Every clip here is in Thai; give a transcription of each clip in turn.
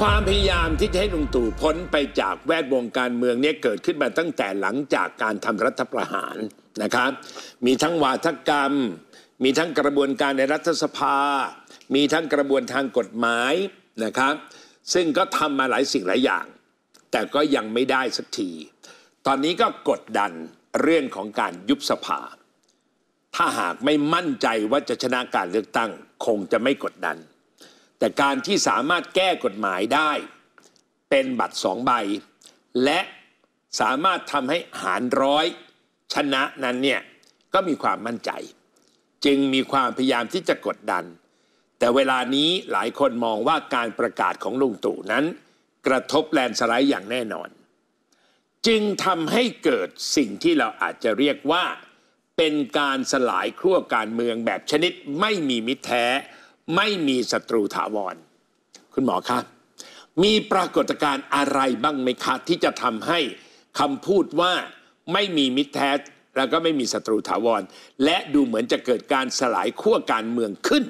ความพยายามที่จะให้ลุงตู่พ้นไปจากแวดวงการเมืองเนี่ยเกิดขึ้นมาตั้งแต่หลังจากการทำรัฐประหารนะครับ มีทั้งวาทกรรม มีทั้งกระบวนการในรัฐสภา มีทั้งกระบวนทางกฎหมายนะครับ ซึ่งก็ทำมาหลายสิ่งหลายอย่าง แต่ก็ยังไม่ได้สักที ตอนนี้ก็กดดันเรื่องของการยุบสภา ถ้าหากไม่มั่นใจว่าจะชนะการเลือกตั้งคงจะไม่กดดันแต่การที่สามารถแก้กฎหมายได้ เป็นบัตรสองใบ และสามารถทำให้หารร้อยชนะนั้นเนี่ยก็มีความมั่นใจ จึงมีความพยายามที่จะกดดัน แต่เวลานี้หลายคนมองว่าการประกาศของลุงตู่นั้น กระทบแลนสไลด์อย่างแน่นอน จึงทำให้เกิดสิ่งที่เราอาจจะเรียกว่า เป็นการสลายครั้วการเมืองแบบชนิดไม่มีมิตรแท้ไม่มีศัตรูถาวร คุณหมอคะ มีปรากฏการณ์อะไรบ้างไหมคะ ที่จะทำให้คำพูดว่าไม่มีมิตรแท้แล้วก็ไม่มีศัตรูถาวร และดูเหมือนจะเกิดการสลายขั้วการเมืองขึ้น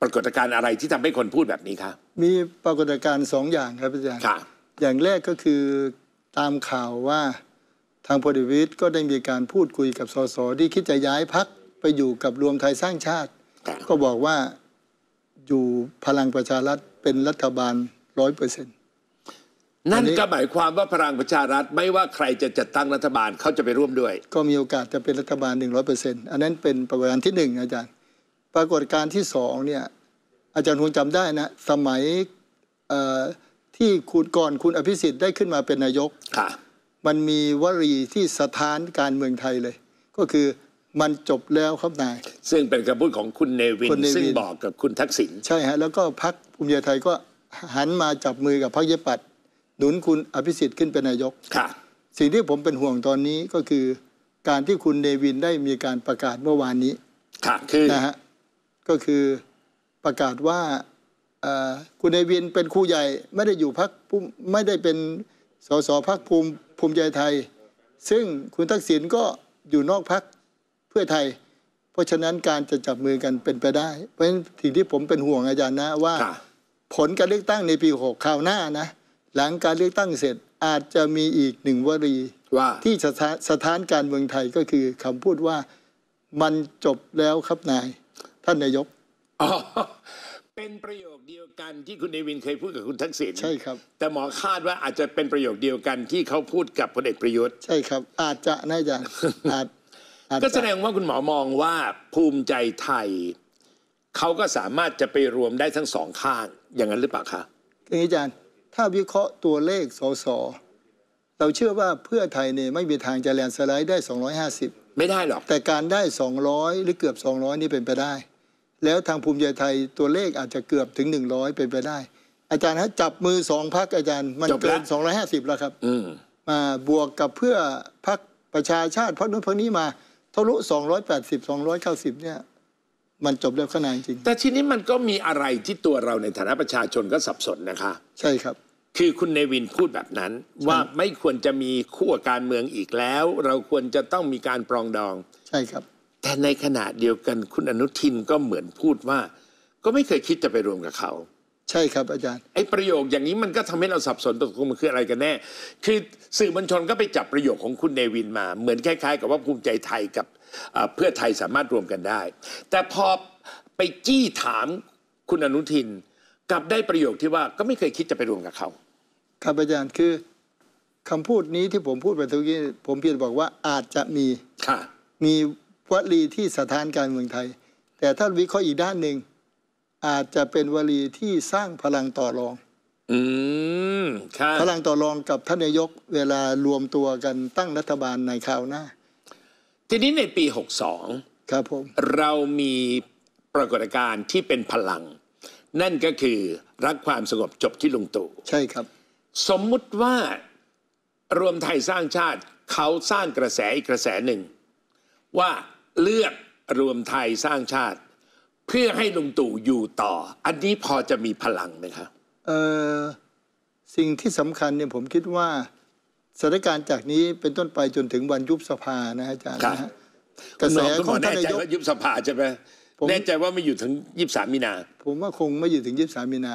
ปรากฏการณ์อะไรที่ทำให้คนพูดแบบนี้คะมีปรากฏการณ์สองอย่างครับอาจารย์ค่ะอย่างแรกก็คือตามข่าวว่าทางพลเอกวิทย์ก็ได้มีการพูดคุยกับสสที่คิดจะย้ายพักไปอยู่กับรวมไทยสร้างชาติก็บอกว่าอยู่พลังประชารัฐเป็นรัฐบาลร้อยเปอร์เซ็นต์นั่นก็หมายความว่าพลังประชารัฐ ไม่ว่าใครจะจัดตั้งรัฐบาลเขาจะไปร่วมด้วย ก็มีโอกาสจะเป็นรัฐบาลหนึ่งร้อยเปอร์เซ็นต์อันนั้นเป็นปรากฏการณ์ที่หนึ่งอาจารย์ ปรากฏการณ์ที่สองเนี่ยอาจารย์คงจำได้นะสมัยที่คุณก่อนคุณอภิสิทธิ์ได้ขึ้นมาเป็นนายกมันมีวลีที่สถานการเมืองไทยเลยก็คือมันจบแล้วครับนาย ซึ่งเป็นคำพูดของคุณเนวินนวนซึ่งบอกกับคุณทักษิณ ใช่ฮะ แล้วก็พักภูมิใจไทยก็หันมาจับมือกับพรรคเยปัดหนุนคุณอภิสิทธิ์ขึ้นเป็นนายกค่ะสิ่งที่ผมเป็นห่วงตอนนี้ก็คือ การที่คุณเนวินได้มีการประกาศเมื่อวานนี้ค่ะคือนะฮะก็คือประกาศว่าคุณเนวินเป็นครูใหญ่ ไม่ได้อยู่พักไม่ได้เป็นสสพักภูมิภูมิใจไทย ซึ่งคุณทักษิณก็อยู่นอกพักพื่อไทยเพราะฉะนั้นการจะจับมือกันเป็นไปได้ เพราะฉะนั้นสิ่งที่ผมเป็นห่วงอาจารย์นะว่า ผลการเลือกตั้งในปีหกคราวหน้านะ หลังการเลือกตั้งเสร็จอาจจะมีอีกหนึ่งวลีว่า ที่สถานสถานการเมืองไทยก็คือคำพูดว่ามันจบแล้วครับนาย ท่านนายกเป็นประโยคเดียวกันที่คุณเนวินเคยพูดกับคุณทักษิณใช่ครับ แต่หมอคาดว่าอาจจะเป็นประโยคเดียวกัน ที่เขาพูดกับพลเอกประยุทธ์ใช่ครับ อาจจะน่าจะอาจก็แสดงว่าคุณหมอมองว่าภูมิใจไทยเขาก็สามารถจะไปรวมได้ทั้งสองข้างอย่างนั้นหรือเปล่าคะอย่างนี้อาจารย์ ถ้าวิเคราะห์ตัวเลขสสเราเชื่อว่าเพื่อไทยเนี่ยไม่มีทางจะแลนสไลด์ได้250ไม่ได้หรอกแต่การได้200หรือเกือบ200นี่เป็นไปได้ แล้วทางภูมิใจไทยตัวเลขอาจจะเกือบถึง100เป็นไปได้ อาจารย์ฮะจับมือสองพักอาจารย์มันเกิน250แล้วครับมาบวกกับเพื่อพักประชาชาติพักนู้นพักนี้มาทะลุ280 290เนี่ยมันจบเร็วขนาดจริง แต่ทีนี้มันก็มีอะไรที่ตัวเราในฐานะประชาชนก็สับสนนะคะ ใช่ครับ คือคุณเนวินพูดแบบนั้น ว่าไม่ควรจะมีขั้วการเมืองอีกแล้ว เราควรจะต้องมีการปรองดองใช่ครับ แต่ในขณะเดียวกันคุณอนุทินก็เหมือนพูดว่า ก็ไม่เคยคิดจะไปรวมกับเขาช่ครับอาจารย์ไอ้ประโยคอย่างนี้มันก็ทำให้เราสับสนตกลงมันคืออะไรกันแน่คือสื่อมวลชนก็ไปจับประโยคของคุณเนวินมา เหมือนคล้ายๆกับว่าภูมิใจไทยกับเพื่อไทยสามารถรวมกันได้ แต่พอไปจี้ถามคุณอนุทินกลับได้ประโยคที่ว่าก็ไม่เคยคิดจะไปรวมกับเขาครับอาจารย์คือคำพูดนี้ที่ผมพูดไปทุกี้ผมเพียงบอกว่าอาจจะมีค่ะมีวลีที่สถานการเมืองไทย แต่ถ้าวิเคราะห์อีกด้านหนึ่งอาจจะเป็นวลีที่สร้างพลังต่อรอง อืพลังต่อรองกับท่านนายก เวลารวมตัวกันตั้งรัฐบาลในคราวหน้าทีนี้ในปี62ครับผม เรามีปรากฏการณ์ที่เป็นพลัง นั่นก็คือรักความสงบจบที่ลุงตู่ใช่ครับ สมมุติว่า รวมไทยสร้างชาติเขาสร้างกระแสอีกกระแสหนึ่ง ว่าเลือกรวมไทยสร้างชาติเพื่อให้ลุงตู่อยู่ต่อ อันนี้พอจะมีพลังไหมครับเออสิ่งที่สำคัญเนี่ยผมคิดว่าสถานการณ์จากนี้เป็นต้นไปจนถึงวันยุบสภานะอาจารย์คะับกระแสของท่านนายกยุบสภาใช่ไหมแน่ใจว่าไม่อยู่ถึงยี่สามีนาผมว่าคงไม่อยู่ถึงยี่สามีนา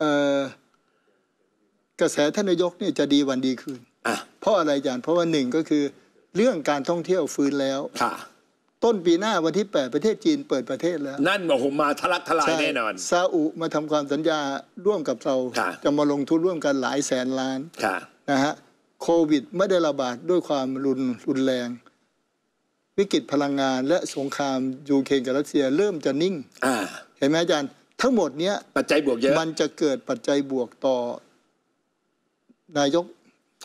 เออกระแสท่านนายกเนี่ยจะดีวันดีคืนเพราะอะไรอาจารย์ เพราะว่าหนึ่งก็คือเรื่องการท่องเที่ยวฟื้นแล้วต้นปีหน้าวันที่ 8 ประเทศจีนเปิดประเทศแล้ว นั่นบอกผมมาทะลักทลายแน่นอน ซาอุมาทำความสัญญาร่วมกับเรา จะมาลงทุนร่วมกันหลายแสนล้านนะฮะโควิดไม่ได้ระบาดด้วยความรุนรุนแรง วิกฤตพลังงานและสงครามยูเครนกับรัสเซียเริ่มจะนิ่งเห็นไหมอาจารย์ทั้งหมดเนี้ยปัจจัยบวกเยอะมันจะเกิดปัจจัยบวกต่อนายก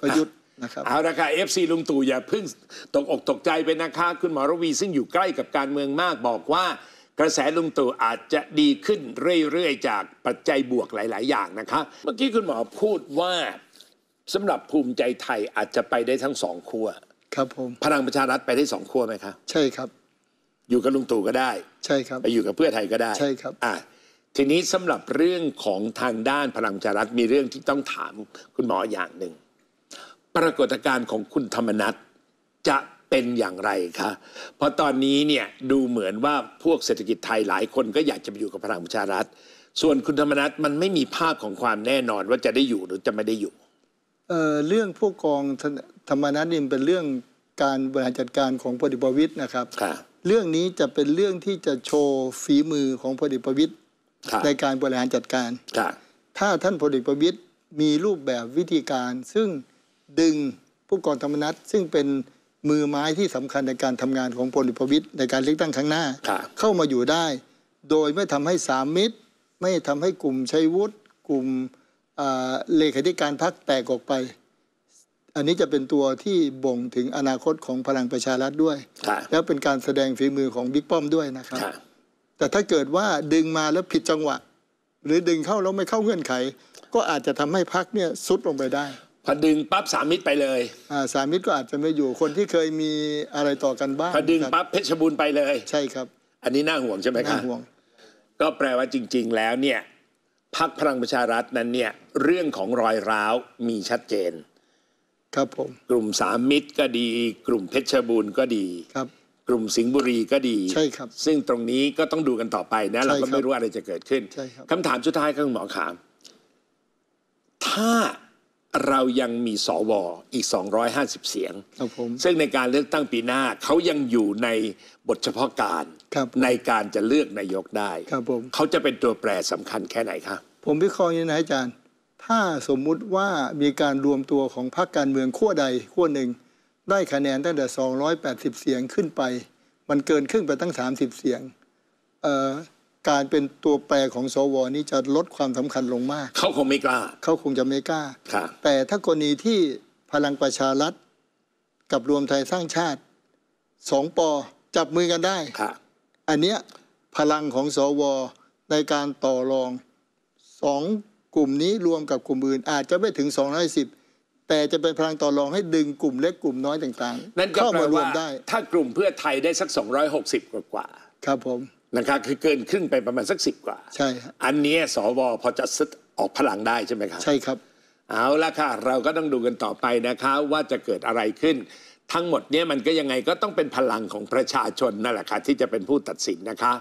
ประยุทธ์นะครับเอาละค่ะเอฟซีลุงตู่อย่าเพิ่งตกอกตกใจไปนะคะคุณหมอระวีซึ่งอยู่ใกล้กับการเมืองมาก บอกว่ากระแสลุงตู่อาจจะดีขึ้นเรื่อยๆจากปัจจัยบวกหลาย ๆ อย่างนะคะเมื่อกี้คุณหมอพูดว่าสำหรับภูมิใจไทยอาจจะไปได้ทั้งสองขั้วครับผมพลังประชารัฐไปได้สองขั้วไหมคะใช่ครับ อยู่กับลุงตู่ก็ได้ ใช่ครับ ไปอยู่กับเพื่อไทยก็ได้ใช่ครับอ่าทีนี้สำหรับเรื่องของทางด้านพลังประชารัฐมีเรื่องที่ต้องถามคุณหมออย่างหนึ่งปรากฏการณ์ของคุณธรรมนัฐจะเป็นอย่างไรคะเพราะตอนนี้เนี่ยดูเหมือนว่าพวกเศรษฐกิจไทย หลายคนก็อยากจะไปอยู่กับพลังประชารัฐส่วนคุณธรรมนัฐมันไม่มีภาพของความแน่นอนว่าจะได้อยู่หรือจะไม่ได้อยู่เเรื่องผู้กองธรรมนัฐนี่เป็นเรื่องการบริหารจัดการของพลเอกประวิตยนะครับ เรื่องนี้จะเป็นเรื่องที่จะโชว์ฝีมือของพลเอกประวิตยในการบริหารจัดการ ถ้าท่านพลเอกประวิตยมีรูปแบบวิธีการซึ่งดึงผู้กองธรรมนัฐซึ่งเป็นมือไม้ที่สำคัญในการทำงานของพลเอกประวิตยในการเลือกตั้งครั้งหน้าเข้ามาอยู่ได้ โดยไม่ทำให้สามมิตร ไม่ทำให้กลุ่มชัยวุฒิกลุ่มเลขาธิการพักแตกออกไป อันนี้จะเป็นตัวที่บ่งถึงอนาคตของพลังประชารัฐด้วยแล้วเป็นการแสดงฝีมือของบิ๊กป้อมด้วยนะครับแต่ถ้าเกิดว่าดึงมาแล้วผิดจังหวะ หรือดึงเข้าแล้วไม่เข้าเงื่อนไข ก็อาจจะทำให้พักเนี่ยซุดลงไปได้พอดึงปั๊บสามมิตรไปเลยอ่าสามมิตรก็อาจจะไม่อยู่ คนที่เคยมีอะไรต่อกันบ้างพอดึงปั๊บเพชรบูรณ์ไปเลย ใช่ครับ อันนี้น่าห่วงใช่ไหมครับน่าห่วง ก็แปลว่าจริงๆแล้วเนี่ยพักพลังประชารัฐนั้นเนี่ย เรื่องของรอยร้าวมีชัดเจน ครับผม กลุ่มสามมิตรก็ดี กลุ่มเพชรบูรณ์ก็ดี ครับ กลุ่มสิงห์บุรีก็ดี ใช่ครับ ซึ่งตรงนี้ก็ต้องดูกันต่อไปนะเราก็ไม่รู้อะไรจะเกิดขึ้นใช่ครับคำถามสุดท้ายคุณหมอขามถ้าเรายังมีสวออีก250เสียงซึ่งในการเลือกตั้งปีหน้าเขายังอยู่ในบทเฉพาะการรในการจะเลือกนายกได้เขาจะเป็นตัวแปรสำคัญแค่ไหนคะผมพิเคราะห์นี้นะอาจารย์ ถ้าสมมุติว่ามีการรวมตัวของพรรคการเมืองขั้วใดขั้วหนึ่งได้คะแนนตั้งแต่280เสียงขึ้นไป มันเกินครึ่งไปตั้ง30เสียงการเป็นตัวแปรของ สวนี้จะลดความสำคัญลงมาก เขาคงไม่กล้า เขาคงจะไม่กล้าแต่ถ้ากรณีที่พลังประชารัฐกับรวมไทยสร้างชาติสองปอจับมือกันได้อันเนี้ยพลังของสวในการต่อรองสองกลุ่มนี้รวมกับกลุ่มอื่น อาจจะไม่ถึง210แต่จะเป็นพลังต่อรองให้ดึงกลุ่มเล็กกลุ่มน้อยต่างๆเข้ามารวมได้ ถ้ากลุ่มเพื่อไทยได้สัก 260กว่ากว่า ครับผมนะครับคือเกินครึ่งไปประมาณสักสิบกว่าใช่ครับอันนี้สวพอจะซึดออกพลังได้ใช่ไหมครับใช่ครับ เอาละค่ะเราก็ต้องดูกันต่อไปนะคะ ว่าจะเกิดอะไรขึ้น ทั้งหมดเนี่ยมันก็ยังไงก็ต้องเป็นพลังของประชาชนนั่นแหละค่ะที่จะเป็นผู้ตัดสิน นะคะ